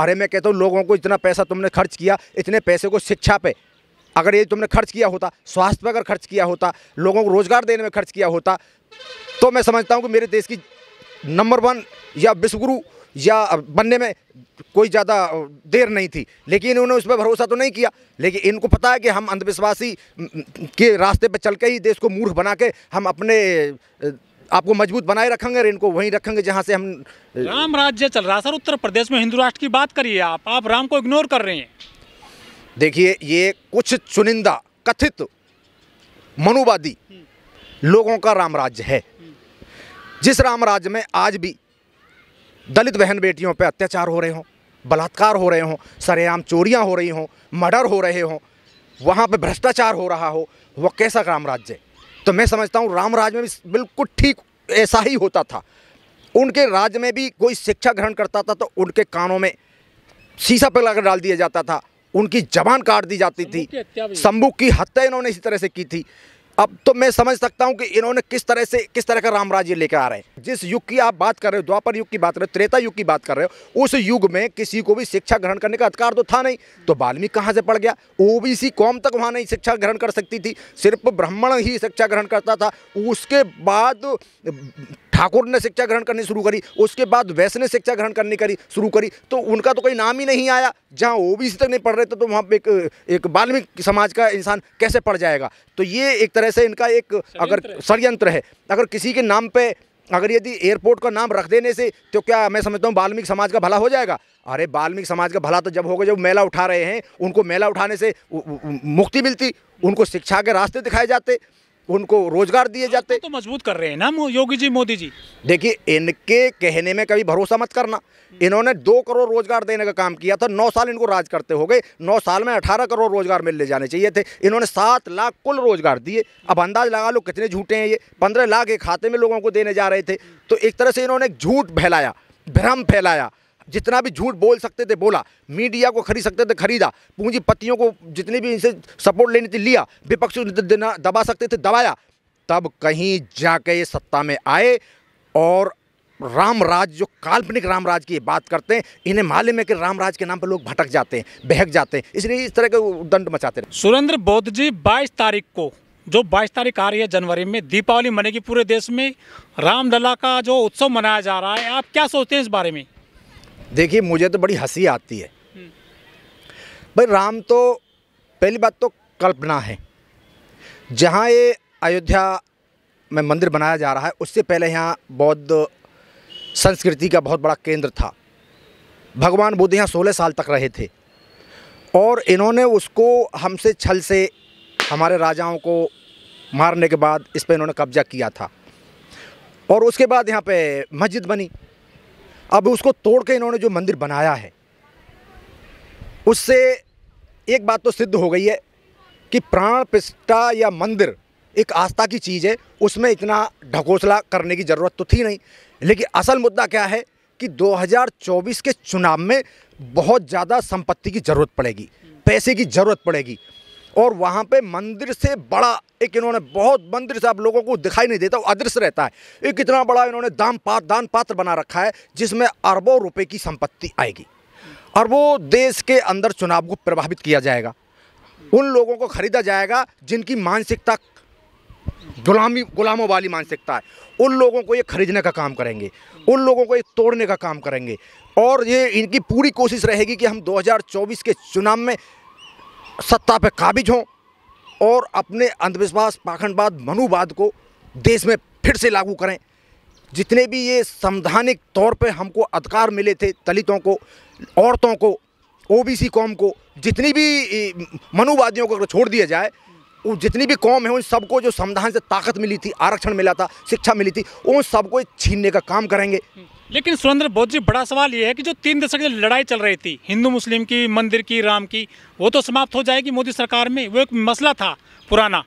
अरे मैं कहता हूँ लोगों को इतना पैसा तुमने खर्च किया इतने पैसे को शिक्षा पे अगर ये तुमने खर्च किया होता स्वास्थ्य पर अगर खर्च किया होता लोगों को रोज़गार देने में खर्च किया होता तो मैं समझता हूँ कि मेरे देश की नंबर वन या विश्वगुरु या बनने में कोई ज़्यादा देर नहीं थी लेकिन इन्होंने उस पर भरोसा तो नहीं किया लेकिन इनको पता है कि हम अंधविश्वासी के रास्ते पर चल के ही देश को मूर्ख बना के हम अपने आपको मजबूत बनाए रखेंगे इनको वहीं रखेंगे जहाँ से हम राम राज्य चल रहा सर उत्तर प्रदेश में हिंदू राष्ट्र की बात करिए आप आप राम को इग्नोर कर रहे हैं देखिए ये कुछ चुनिंदा कथित मनुवादी लोगों का राम राज्य है जिस राम राज्य में आज भी दलित बहन बेटियों पर अत्याचार हो रहे हों बलात्कार हो रहे हों सरेआम चोरियां हो रही हों मर्डर हो रहे हों वहाँ पर भ्रष्टाचार हो रहा हो वह कैसा राम राज्य है तो मैं समझता हूँ राम राज में भी बिल्कुल ठीक ऐसा ही होता था उनके राज में भी कोई शिक्षा ग्रहण करता था तो उनके कानों में शीशा पे लगाकर डाल दिया जाता था उनकी जबान काट दी जाती थी शंबू की हत्या इन्होंने इसी तरह से की थी अब तो मैं समझ सकता हूँ कि इन्होंने किस तरह से किस तरह का राम राज्य लेकर आ रहे हैं जिस युग की आप बात कर रहे हो द्वापर युग की बात कर रहे हो त्रेता युग की बात कर रहे हो उस युग में किसी को भी शिक्षा ग्रहण करने का अधिकार तो था नहीं तो बाल्मीक कहाँ से पड़ गया ओबीसी कौम तक वहाँ नहीं शिक्षा ग्रहण कर सकती थी सिर्फ ब्राह्मण ही शिक्षा ग्रहण करता था उसके बाद ठाकुर ने शिक्षा ग्रहण करनी शुरू करी उसके बाद वैश्य ने शिक्षा ग्रहण करनी करी शुरू करी तो उनका तो कोई नाम ही नहीं आया जहाँ ओबीसी तक नहीं पढ़ रहे थे तो वहाँ एक एक बाल्मीकि समाज का इंसान कैसे पढ़ जाएगा तो ये एक तरह तरह से इनका एक अगर षडयंत्र है अगर किसी के नाम पे अगर यदि एयरपोर्ट का नाम रख देने से तो क्या मैं समझता हूँ बाल्मिक समाज का भला हो जाएगा अरे बाल्मीक समाज का भला तो जब होगा जब मेला उठा रहे हैं उनको मेला उठाने से मुक्ति मिलती उनको शिक्षा के रास्ते दिखाए जाते उनको रोजगार दिए जाते तो मजबूत कर रहे हैं ना योगी जी मोदी जी देखिए इनके कहने में कभी भरोसा मत करना हम्म। इन्होंने दो करोड़ रोजगार देने का काम किया था नौ साल इनको राज करते हो गए नौ साल में अठारह करोड़ रोजगार मिलने जाने चाहिए थे इन्होंने सात लाख कुल रोजगार दिए अब अंदाज लगा लो कितने झूठे हैं ये पंद्रह लाख एक खाते में लोगों को देने जा रहे थे तो एक तरह से इन्होंने झूठ फैलाया भ्रम फैलाया जितना भी झूठ बोल सकते थे बोला मीडिया को खरीद सकते थे खरीदा पूंजीपतियों को जितनी भी इनसे सपोर्ट लेनी थी लिया विपक्ष दबा सकते थे दबाया तब कहीं जाके ये सत्ता में आए और रामराज जो काल्पनिक रामराज की बात करते हैं इन्हें मालूम है कि रामराज के नाम पर लोग भटक जाते हैं बहक जाते हैं इसलिए इस तरह के दंड मचाते हैं सुरेंद्र बौद्ध जी बाईस तारीख को जो 22 तारीख आ रही है जनवरी में दीपावली मनेगी पूरे देश में रामलला का जो उत्सव मनाया जा रहा है आप क्या सोचते हैं इस बारे में देखिए मुझे तो बड़ी हंसी आती है हम्म। भाई राम तो पहली बात तो कल्पना है जहाँ ये अयोध्या में मंदिर बनाया जा रहा है उससे पहले यहाँ बौद्ध संस्कृति का बहुत बड़ा केंद्र था भगवान बुद्ध यहाँ सोलह साल तक रहे थे और इन्होंने उसको हमसे छल से हमारे राजाओं को मारने के बाद इस पर इन्होंने कब्जा किया था और उसके बाद यहाँ पे मस्जिद बनी अब उसको तोड़ के इन्होंने जो मंदिर बनाया है उससे एक बात तो सिद्ध हो गई है कि प्राण प्रतिष्ठा या मंदिर एक आस्था की चीज़ है उसमें इतना ढकोसला करने की ज़रूरत तो थी नहीं लेकिन असल मुद्दा क्या है कि 2024 के चुनाव में बहुत ज़्यादा संपत्ति की ज़रूरत पड़ेगी पैसे की ज़रूरत पड़ेगी और वहाँ पे मंदिर से बड़ा एक इन्होंने बहुत मंदिर से आप लोगों को दिखाई नहीं देता वो अदृश्य रहता है एक कितना बड़ा इन्होंने दाम पात दान पात्र बना रखा है जिसमें अरबों रुपये की संपत्ति आएगी और वो देश के अंदर चुनाव को प्रभावित किया जाएगा उन लोगों को खरीदा जाएगा जिनकी मानसिकता गुलामी गुलामों वाली मानसिकता है उन लोगों को ये खरीदने का काम करेंगे उन लोगों को ये तोड़ने का काम करेंगे और ये इनकी पूरी कोशिश रहेगी कि हम 2024 के चुनाव में सत्ता पे काबिज हों और अपने अंधविश्वास पाखंडवाद मनुवाद को देश में फिर से लागू करें जितने भी ये संवैधानिक तौर पे हमको अधिकार मिले थे दलितों को औरतों को ओबीसी कौम को जितनी भी मनुवादियों को अगर छोड़ दिया जाए वो जितनी भी कौम है उन सबको जो संविधान से ताकत मिली थी आरक्षण मिला था शिक्षा मिली थी उन सबको छीनने का काम करेंगे लेकिन सुरेंद्र बोध जी बड़ा सवाल ये है कि जो तीन दशक से लड़ाई चल रही थी हिंदू मुस्लिम की मंदिर की राम की वो तो समाप्त हो जाएगी मोदी सरकार में वो एक मसला था पुराना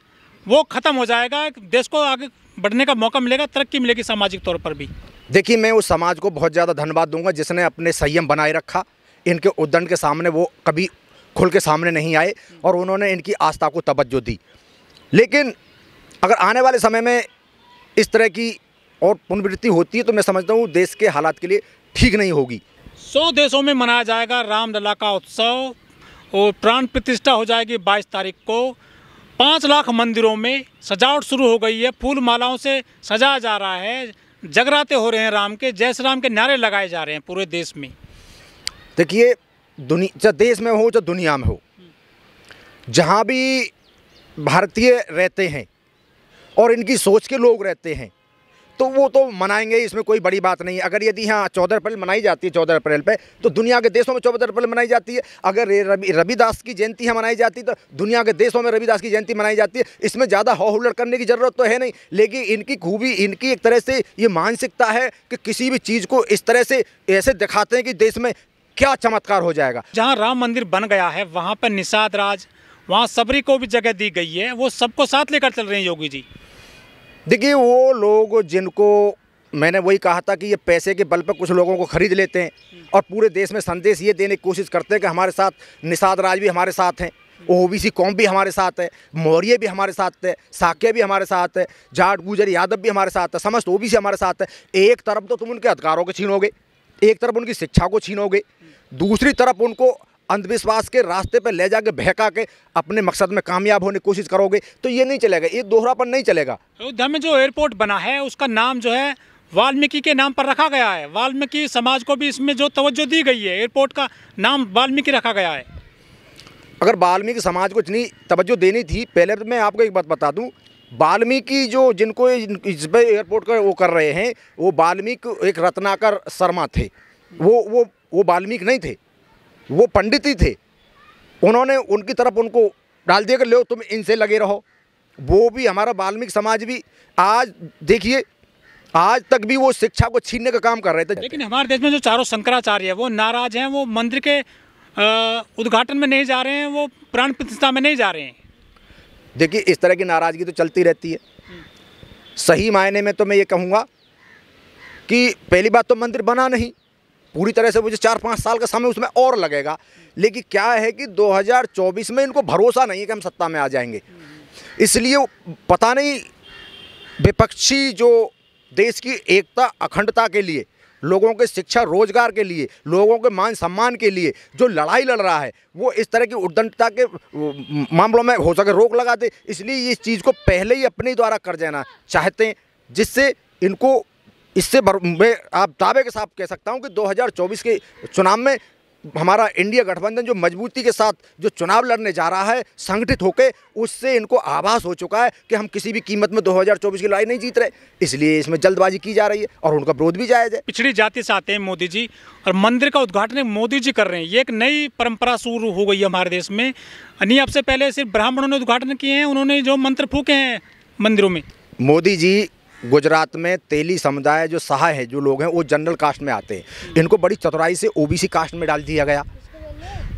वो ख़त्म हो जाएगा देश को आगे बढ़ने का मौका मिलेगा तरक्की मिलेगी सामाजिक तौर पर भी देखिए मैं उस समाज को बहुत ज़्यादा धन्यवाद दूंगा जिसने अपने संयम बनाए रखा इनके उद्दंड के सामने वो कभी खुल के सामने नहीं आए और उन्होंने इनकी आस्था को तवज्जो दी लेकिन अगर आने वाले समय में इस तरह की और पुनर्वृत्ति होती है तो मैं समझता हूँ देश के हालात के लिए ठीक नहीं होगी सौ देशों में मनाया जाएगा रामलला का उत्सव और प्राण प्रतिष्ठा हो जाएगी बाईस तारीख को पाँच लाख मंदिरों में सजावट शुरू हो गई है फूल मालाओं से सजाया जा रहा है जगराते हो रहे हैं राम के जय श्री राम के नारे लगाए जा रहे हैं पूरे देश में देखिए दुनिया चाहे देश में हो चाहे दुनिया में हो जहाँ भी भारतीय रहते हैं और इनकी सोच के लोग रहते हैं तो वो तो मनाएंगे इसमें कोई बड़ी बात नहीं है अगर यदि हाँ चौदह अप्रैल मनाई जाती है चौदह अप्रैल पर तो दुनिया के देशों में चौदह अप्रैल मनाई जाती है अगर रवि रविदास की जयंती है मनाई जाती तो दुनिया के देशों में रविदास की जयंती मनाई जाती है इसमें ज़्यादा हो हुल्लड़ करने की ज़रूरत तो है नहीं लेकिन इनकी खूबी इनकी एक तरह से ये मानसिकता है कि किसी भी चीज़ को इस तरह से ऐसे दिखाते हैं कि देश में क्या चमत्कार हो जाएगा जहाँ राम मंदिर बन गया है वहाँ पर निषाद राज वहाँ सबरी को भी जगह दी गई है वो सबको साथ लेकर चल रहे हैं योगी जी देखिए वो लोग जिनको मैंने वही कहा था कि ये पैसे के बल पर कुछ लोगों को खरीद लेते हैं और पूरे देश में संदेश ये देने की कोशिश करते हैं कि हमारे साथ निषाद राज भी हमारे साथ हैं ओ बी सी कौम भी हमारे साथ है मौर्य भी हमारे साथ है साके भी हमारे साथ है जाट गुजर यादव भी हमारे साथ है समस्त ओ बी सी हमारे साथ है एक तरफ तो तुम उनके अधिकारों को छीनोगे एक तरफ उनकी शिक्षा को छीनोगे दूसरी तरफ उनको अंधविश्वास के रास्ते पर ले जाके बहका के अपने मकसद में कामयाब होने की कोशिश करोगे तो ये नहीं चलेगा ये दोहरापन नहीं चलेगा अयोध्या तो में जो एयरपोर्ट बना है उसका नाम जो है वाल्मीकि के नाम पर रखा गया है वाल्मीकि समाज को भी इसमें जो तवज्जो दी गई है एयरपोर्ट का नाम वाल्मीकि रखा गया है अगर वाल्मीकि समाज को इतनी तवज्जो देनी थी पहले तो मैं आपको एक बात बता दूँ वाल्मीकि जो जिनको इस पर एयरपोर्ट का वो कर रहे हैं वो वाल्मीकि एक रत्नाकर शर्मा थे वो वो वो वाल्मीकि नहीं थे वो पंडित ही थे उन्होंने उनकी तरफ उनको डाल दिया कि लो तुम इनसे लगे रहो वो भी हमारा वाल्मीकि समाज भी आज देखिए आज तक भी वो शिक्षा को छीनने का काम कर रहे थे लेकिन हमारे देश में जो चारों शंकराचार्य है वो नाराज हैं वो मंदिर के उद्घाटन में नहीं जा रहे हैं वो प्राण प्रतिष्ठा में नहीं जा रहे हैं देखिए इस तरह की नाराज़गी तो चलती रहती है सही मायने में तो मैं ये कहूँगा कि पहली बात तो मंदिर बना नहीं पूरी तरह से मुझे चार पाँच साल का समय उसमें और लगेगा लेकिन क्या है कि 2024 में इनको भरोसा नहीं है कि हम सत्ता में आ जाएंगे इसलिए पता नहीं विपक्षी जो देश की एकता अखंडता के लिए लोगों के शिक्षा रोजगार के लिए लोगों के मान सम्मान के लिए जो लड़ाई लड़ रहा है वो इस तरह की उद्दंडता के मामलों में हो सके रोक लगा दे इसलिए इस चीज़ को पहले ही अपने द्वारा कर जाना चाहते हैं जिससे इनको इससे भर मैं आप दावे के साथ कह सकता हूं कि 2024 के चुनाव में हमारा इंडिया गठबंधन जो मजबूती के साथ जो चुनाव लड़ने जा रहा है संगठित होकर उससे इनको आभास हो चुका है कि हम किसी भी कीमत में 2024 की लड़ाई नहीं जीत रहे इसलिए इसमें जल्दबाजी की जा रही है और उनका विरोध भी जायज़ है पिछड़ी जाति से आते हैं मोदी जी और मंदिर का उद्घाटन मोदी जी कर रहे हैं ये एक नई परंपरा शुरू हो गई है हमारे देश में यानी आपसे पहले सिर्फ ब्राह्मणों ने उद्घाटन किए हैं उन्होंने जो मंत्र फूके हैं मंदिरों में मोदी जी गुजरात में तेली समुदाय जो सहाय है जो लोग हैं वो जनरल कास्ट में आते हैं इनको बड़ी चतुराई से ओबीसी कास्ट में डाल दिया गया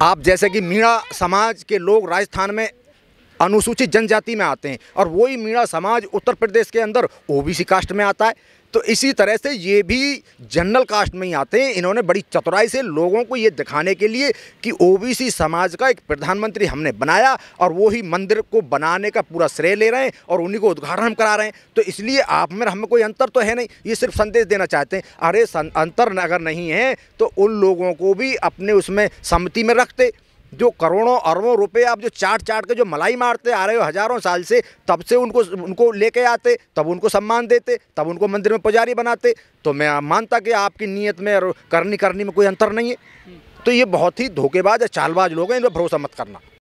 आप जैसे कि मीणा समाज के लोग राजस्थान में अनुसूचित जनजाति में आते हैं और वही मीणा समाज उत्तर प्रदेश के अंदर ओबीसी कास्ट में आता है तो इसी तरह से ये भी जनरल कास्ट में ही आते हैं इन्होंने बड़ी चतुराई से लोगों को ये दिखाने के लिए कि ओबीसी समाज का एक प्रधानमंत्री हमने बनाया और वो ही मंदिर को बनाने का पूरा श्रेय ले रहे हैं और उन्हीं को उद्घाटन हम करा रहे हैं तो इसलिए आप में हमें कोई अंतर तो है नहीं ये सिर्फ संदेश देना चाहते हैं अरे अंतर अगर नहीं है तो उन लोगों को भी अपने उसमें सम्मति में रखते जो करोड़ों अरबों रुपए आप जो चाट चाट के जो मलाई मारते आ रहे हो हज़ारों साल से तब से उनको उनको लेके आते तब उनको सम्मान देते तब उनको मंदिर में पुजारी बनाते तो मैं मानता कि आपकी नीयत में और करनी करनी में कोई अंतर नहीं है तो ये बहुत ही धोखेबाज या चालबाज लोग हैं इन पर भरोसा मत करना